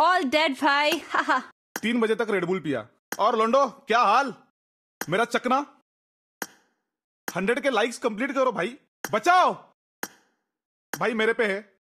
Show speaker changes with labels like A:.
A: all dead भाई
B: तीन बजे तक रेडबुल पिया और लोंडो क्या हाल मेरा चकना हंड्रेड के लाइक्स कंप्लीट करो भाई बचाओ
C: भाई मेरे पे है